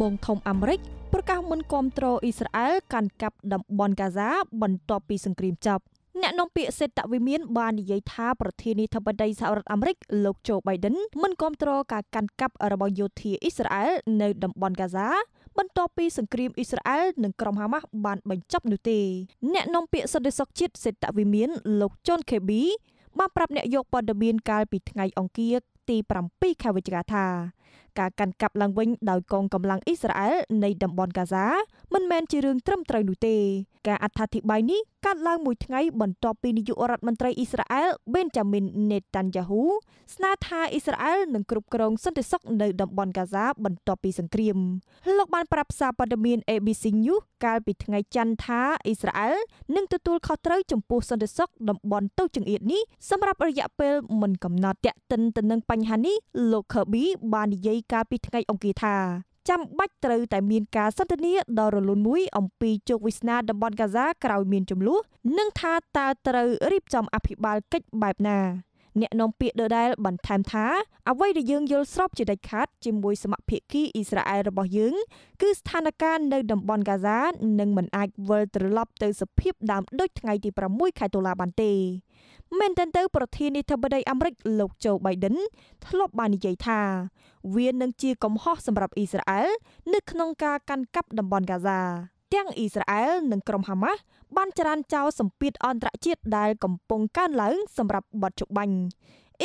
បងធំអាមេរិកប្រកាសមិនគាំទ្រអ៊ីស្រាអែលកាន់កាប់តំបន់កាហ្សា បន្ទាប់ពីសង្គ្រាមចប់អ្នកនាំពាក្យសេតវិមានបាននិយាយថាប្រធានាធិបតីសហរដ្ឋអាមេរិកលោកโจ Biden មិនគាំទ្រការកាន់កាប់របស់យោធាអ៊ីស្រាអែលនៅតំបន់កាហ្សាបន្ទាប់ពីសង្គ្រាមអ៊ីស្រាអែលនិងក្រុមហាម៉ាស់បានបញ្ចប់នោះទេ អ្នកនាំពាក្យសន្តិសុខជាតិសេតវិមានលោក John Kirby បានប្រាប់អ្នកយកព័ត៌មានកាលពីថ្ងៃអង្គារទី7ខែវិច្ឆិកាថាការកាន់កាប់ឡើងវិញ ដោយកងកម្លាំងអ៊ីស្រាអែលនៃតំបន់ហ្គាហ្សា មិនមែនជារឿងត្រឹមត្រូវនោះទេការអត្ថាធិប្បាយនេះកើតឡើងមួយថ្ងៃបន្ទាប់ពីនាយករដ្ឋមន្ត្រីអ៊ីស្រាអែលបេនយ៉ាមីនណេតាន់យ៉ាហ៊ូស្នើថាអ៊ីស្រាអែលនឹងគ្រប់គ្រងសន្តិសុខនៅតំបន់កាហ្សាបន្ទាប់ពីសង្គ្រាមលោកបានប្រាប់សារព័ត៌មាន ABC News កាលពីថ្ងៃច័ន្ទថាអ៊ីស្រាអែលនឹងទទួលខុសត្រូវចំពោះសន្តិសុខតំបន់តូចចង្អៀតនេះសម្រាប់រយៈពេលមិនកំណត់តាក់ទិនទៅនឹងបញ្ហានេះលោក Kirby បាននិយាយកាលពីថ្ងៃ អង្គារថាចាំបាច់ត្រូវតែមានការសន្ទនាដ៏រលូនមួយអំពីជោគវាសនាតំបន់កាហ្សាក្រោយមានចំនួននិងថាតើត្រូវរៀបចំអភិបាលកិច្ចបែបណា។អ្នកនាំពាក្យដដែលបន្ថែមថាអ្វីដែលយើងយល់ស្របជាដាច់ខាតជាមួយសមភាគីអ៊ីស្រាអែលរបស់យើងគឺស្ថានភាពនៅតំបន់ហ្គាហ្សានឹងមិនអាចវិលត្រឡប់ទៅសភាពដើមដូចថ្ងៃទី6ខែតុលាបានទេមែនទែនទៅប្រធានាធិបតីអាមេរិកលោកโจ Biden ធ្លាប់បាននិយាយថាវានឹងជាកំហុសសម្រាប់អ៊ីស្រាអែលនៅក្នុងការកាន់កាប់តំបន់ហ្គាហ្សាទាំងអ៊ីស្រាអែលនិងក្រុមហាម៉ាស់បានចរានចោលសម្ពាធអន្តរជាតិដែលកំពុងកើនឡើងសម្រាប់បទចបាញ់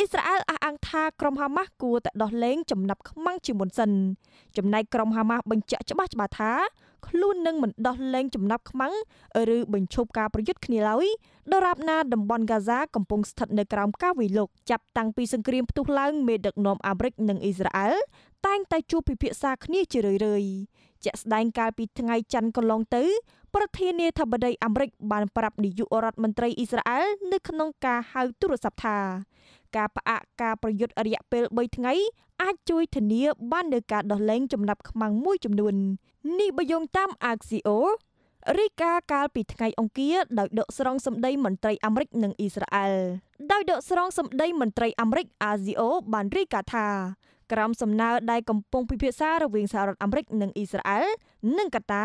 អ៊ីស្រាអែលអះអាងថាក្រុមហាម៉ាស់គួរតែដោះលែងចំណាប់ខ្មាំងជាមុនសិនចំណែកក្រុមហាម៉ាស់បញ្ជាក់ច្បាស់ច្បាស់ថាខ្លួននឹងមិនដោះលែងចំណាប់ខ្មាំងឬ បញ្ឈប់ការប្រយុទ្ធគ្នាឡើយដរាបណាតំបន់ហ្គាហ្សាកំពុងស្ថិតនៅក្រោមការវាយលុកចាប់តាំងពីសង្គ្រាមផ្ទុះឡើងមេដឹកនាំអាមេរិកនិងអ៊ីស្រាអែលតែងតែជួបពិភាក្សាគ្នាជារឿយៗជាក់ស្ដែងកាលពីថ្ងៃច័ន្ទកន្លងទៅ ប្រធានាធិបតីអាមេរិក បានប្រាប់នាយករដ្ឋមន្ត្រីអ៊ីស្រាអែលនៅក្នុងការហៅទូរស័ព្ទថាការផ្អាកការប្រយុទ្ធរយៈពេល3ថ្ងៃអាចជួយធានាបាននូវការដោះលែងចំណាប់ខ្មាំងមួយចំនួននេះបើយោងតាម Axio រាយការណ៍កាលពីថ្ងៃអង្គារដោយដកស្រង់សម្ដីមន្ត្រីអាមេរិកនិងអ៊ីស្រាអែលដោយដកស្រង់សម្ដីមន្ត្រីអាមេរិក Axio បានរាយការណ៍ថា ក្រមសំណើដែលកំពុងពិភាក្សារវាងសហរដ្ឋអាមេរិកនិងអ៊ីស្រាអែលនិងកាតា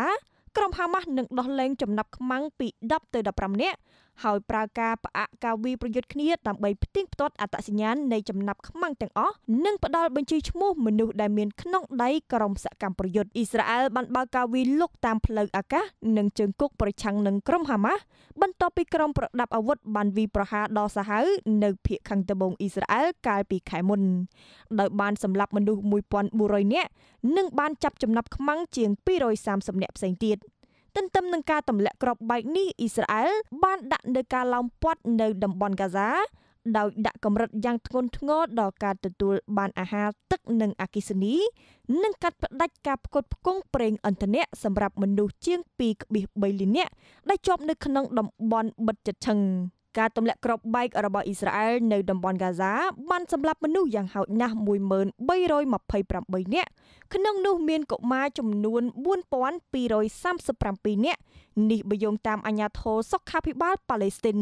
ក្រុមហាម៉ាស់នឹងដោះលែងចំណាប់ខ្មាំងពី10ទៅ15នាក់ហើយប្រើការផ្អាកការវាយប្រយុទ្ធគ្នាដើម្បីផ្ទៀងផ្ទាត់អត្តសញ្ញាណនៃចំណាប់ខ្មាំងទាំងអស់និងផ្ដាល់បញ្ជីឈ្មោះមនុស្សដែលមានក្នុងដៃក្រុមសកម្មប្រយុទ្ធអ៊ីស្រាអែលបានបើកការវាយលុកតាមផ្លូវអាកាសនិងជើងគោកប្រឆាំងនឹងក្រុមហាម៉ាស់បន្ទាប់ពីក្រុមប្រដាប់អាវុធបានវាយប្រហារដល់សាហាវនៅភូមិខាងត្បូងអ៊ីស្រាអែលកាលពីខែមុន ដោយបានសម្លាប់មនុស្ស1400នាក់និងបានចាប់ចំណាប់ខ្មាំងជាង230នាក់ផ្សេងទៀត។ទន្ទឹមនឹងការទម្លាក់គ្រាប់បែកនេះអ៊ីស្រាអែលបានដាក់នៅការឡោមព័ទ្ធនៅតំបន់ហ្គាហ្សាដោយដាក់កម្រិតយ៉ាងធ្ងន់ធ្ងរដល់ការទទួលបានអាហារទឹកនិងអគិសនីនិងកាត់ផ្តាច់ការផ្គត់ផ្គង់ប្រេងឥន្ធនៈសម្រាប់មនុស្សជាង2.3លាននាក់ដែលជាប់នៅក្នុងតំបន់បិទជិតឈឹង។ការទម្លាក់គ្រាប់បែករបស់អ៊ីស្រាអែលនៅតំបន់ហ្គាហ្សាបានសម្លាប់មនុស្សយ៉ាងហោចណាស់1328នាក់ក្នុងនោះមានកុមារចំនួន4237នាក់ នេះបើយោងតាមអាជ្ញាធរសុខាភិបាលប៉ាឡេស្ទីន